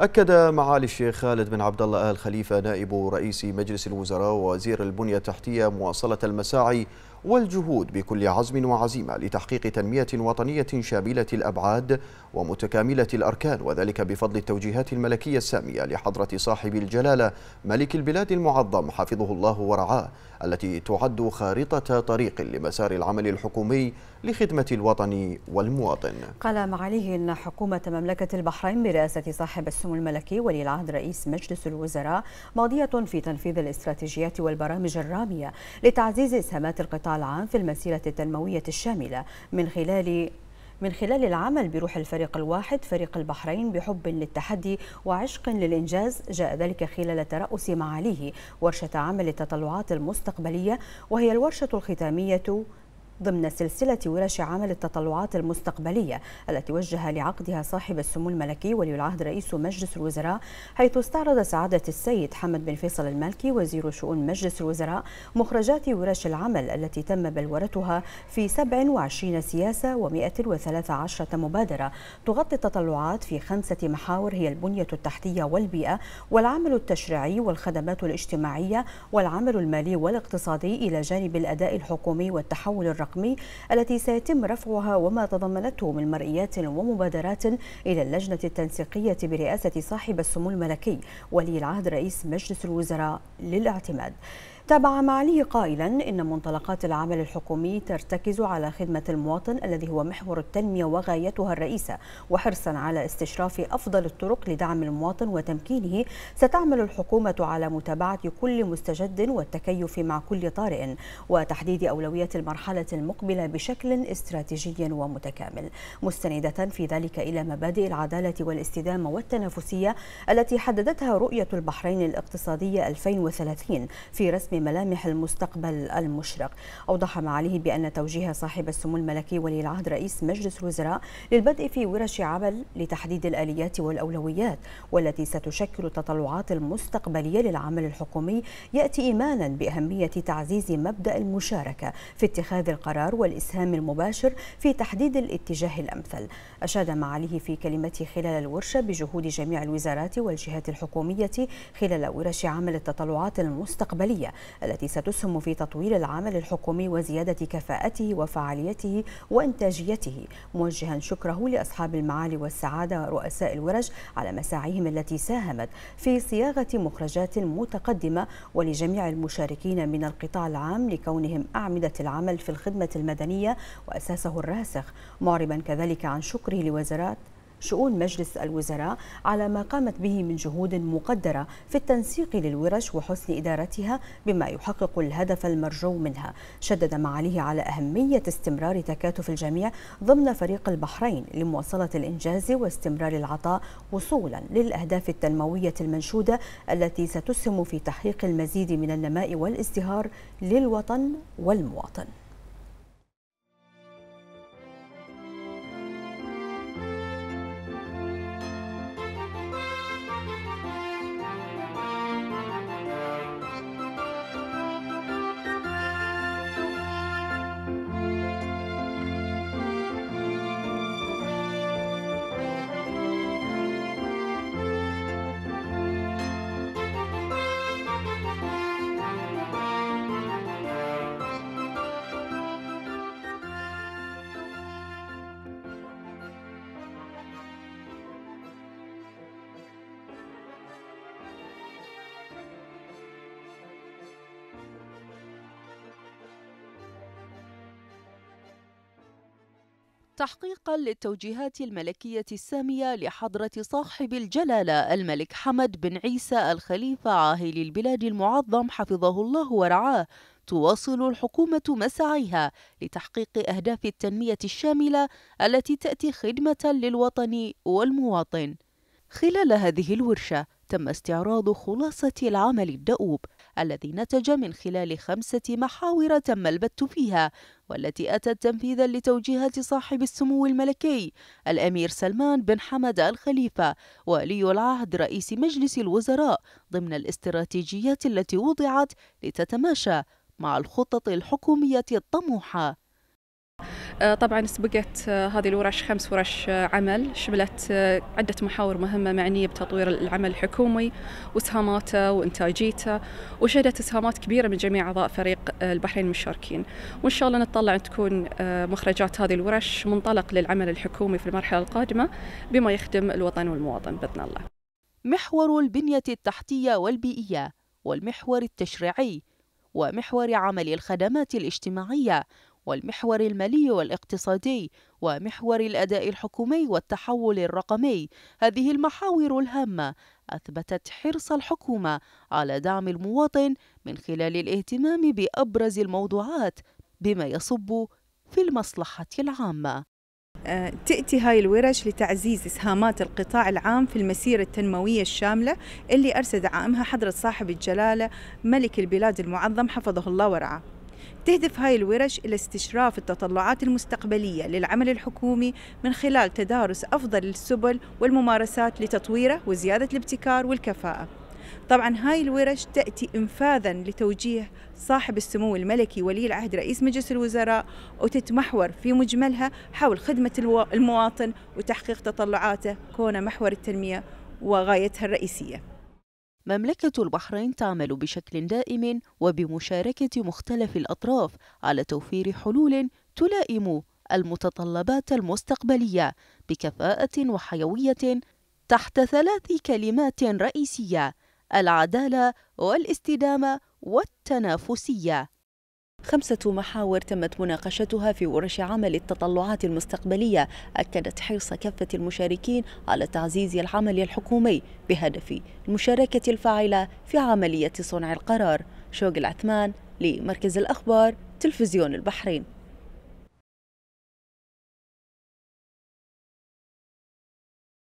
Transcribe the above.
أكد معالي الشيخ خالد بن عبد الله آل خليفة نائب رئيس مجلس الوزراء ووزير البنية التحتية مواصلة المساعي والجهود بكل عزم وعزيمة لتحقيق تنمية وطنية شاملة الأبعاد ومتكاملة الأركان وذلك بفضل التوجيهات الملكية السامية لحضرة صاحب الجلالة ملك البلاد المعظم حفظه الله ورعاه التي تعد خارطة طريق لمسار العمل الحكومي لخدمة الوطن والمواطن قال معاليه أن حكومة مملكة البحرين برئاسة صاحب السمو الملكي ولي العهد رئيس مجلس الوزراء ماضية في تنفيذ الاستراتيجيات والبرامج الرامية لتعزيز إسهامات القطاع العام في المسيرة التنموية الشاملة من خلال من خلال العمل بروح الفريق الواحد فريق البحرين بحب للتحدي وعشق للإنجاز جاء ذلك خلال ترأس معاليه ورشة عمل التطلعات المستقبلية وهي الورشة الختامية ضمن سلسلة ورش عمل التطلعات المستقبلية التي وجه لعقدها صاحب السمو الملكي ولي العهد رئيس مجلس الوزراء حيث استعرض سعادة السيد حمد بن فيصل المالكي وزير شؤون مجلس الوزراء مخرجات ورش العمل التي تم بلورتها في 27 سياسة و113 مبادرة تغطي التطلعات في خمسة محاور هي البنية التحتية والبيئة والعمل التشريعي والخدمات الاجتماعية والعمل المالي والاقتصادي إلى جانب الأداء الحكومي والتحول الرقمي الرقمي التي سيتم رفعها وما تضمنته من مرئيات ومبادرات إلى اللجنة التنسيقية برئاسة صاحب السمو الملكي ولي العهد رئيس مجلس الوزراء للاعتماد تابع معاليه قائلا إن منطلقات العمل الحكومي ترتكز على خدمة المواطن الذي هو محور التنمية وغايتها الرئيسة وحرصا على استشراف أفضل الطرق لدعم المواطن وتمكينه ستعمل الحكومة على متابعة كل مستجد والتكيف مع كل طارئ وتحديد أولوية المرحلة المقبلة بشكل استراتيجي ومتكامل مستندة في ذلك إلى مبادئ العدالة والاستدامة والتنافسية التي حددتها رؤية البحرين الاقتصادية 2030 في رسم لملامح المستقبل المشرق أوضح معاليه بأن توجيه صاحب السمو الملكي ولي العهد رئيس مجلس الوزراء للبدء في ورش عمل لتحديد الآليات والأولويات والتي ستشكل التطلعات المستقبلية للعمل الحكومي يأتي إيمانا بأهمية تعزيز مبدأ المشاركة في اتخاذ القرار والإسهام المباشر في تحديد الاتجاه الأمثل أشاد معاليه في كلمته خلال الورشة بجهود جميع الوزارات والجهات الحكومية خلال ورش عمل التطلعات المستقبلية التي ستسهم في تطوير العمل الحكومي وزيادة كفاءته وفعاليته وإنتاجيته موجها شكره لأصحاب المعالي والسعادة رؤساء الورش على مساعيهم التي ساهمت في صياغة مخرجات متقدمة ولجميع المشاركين من القطاع العام لكونهم أعمدة العمل في الخدمة المدنية وأساسه الراسخ معربا كذلك عن شكره لوزارات شؤون مجلس الوزراء على ما قامت به من جهود مقدرة في التنسيق للورش وحسن إدارتها بما يحقق الهدف المرجو منها شدد معاليه على أهمية استمرار تكاتف الجميع ضمن فريق البحرين لمواصلة الإنجاز واستمرار العطاء وصولا للأهداف التنموية المنشودة التي ستسهم في تحقيق المزيد من النماء والازدهار للوطن والمواطن تحقيقا للتوجيهات الملكية السامية لحضرة صاحب الجلالة الملك حمد بن عيسى الخليفة عاهل البلاد المعظم حفظه الله ورعاه تواصل الحكومة مسعيها لتحقيق أهداف التنمية الشاملة التي تأتي خدمة للوطن والمواطن خلال هذه الورشة تم استعراض خلاصة العمل الدؤوب الذي نتج من خلال خمسة محاور تم البت فيها والتي أتت تنفيذا لتوجيهات صاحب السمو الملكي الأمير سلمان بن حمد الخليفة ولي العهد رئيس مجلس الوزراء ضمن الاستراتيجيات التي وضعت لتتماشى مع الخطط الحكومية الطموحة آه، طبعا سبقت آه، هذه الورش خمس ورش آه، عمل شملت عدة محاور مهمة معنية بتطوير العمل الحكومي وإسهاماته وإنتاجيته وشهدت إسهامات كبيرة من جميع أعضاء فريق البحرين المشاركين وإن شاء الله نتطلع أن تكون مخرجات هذه الورش منطلق للعمل الحكومي في المرحلة القادمة بما يخدم الوطن والمواطن بإذن الله محور البنية التحتية والبيئية والمحور التشريعي ومحور عمل الخدمات الاجتماعيه والمحور المالي والاقتصادي ومحور الأداء الحكومي والتحول الرقمي هذه المحاور الهامة أثبتت حرص الحكومة على دعم المواطن من خلال الاهتمام بأبرز الموضوعات بما يصب في المصلحة العامة أه، تأتي هاي الورش لتعزيز إسهامات القطاع العام في المسيرة التنموية الشاملة اللي أرسل دعائمها حضرة صاحب الجلالة ملك البلاد المعظم حفظه الله ورعاه تهدف هاي الورش إلى استشراف التطلعات المستقبلية للعمل الحكومي من خلال تدارس أفضل السبل والممارسات لتطويره وزيادة الابتكار والكفاءة طبعا هاي الورش تأتي إنفاذا لتوجيه صاحب السمو الملكي ولي العهد رئيس مجلس الوزراء وتتمحور في مجملها حول خدمة المواطن وتحقيق تطلعاته كونه محور التنمية وغايتها الرئيسية مملكة البحرين تعمل بشكل دائم وبمشاركة مختلف الأطراف على توفير حلول تلائم المتطلبات المستقبلية بكفاءة وحيوية تحت ثلاث كلمات رئيسية العدالة والاستدامة والتنافسية خمسة محاور تمت مناقشتها في ورش عمل التطلعات المستقبلية أكدت حرص كافة المشاركين على تعزيز العمل الحكومي بهدف المشاركة الفاعلة في عملية صنع القرار شوق العثمان لمركز الأخبار تلفزيون البحرين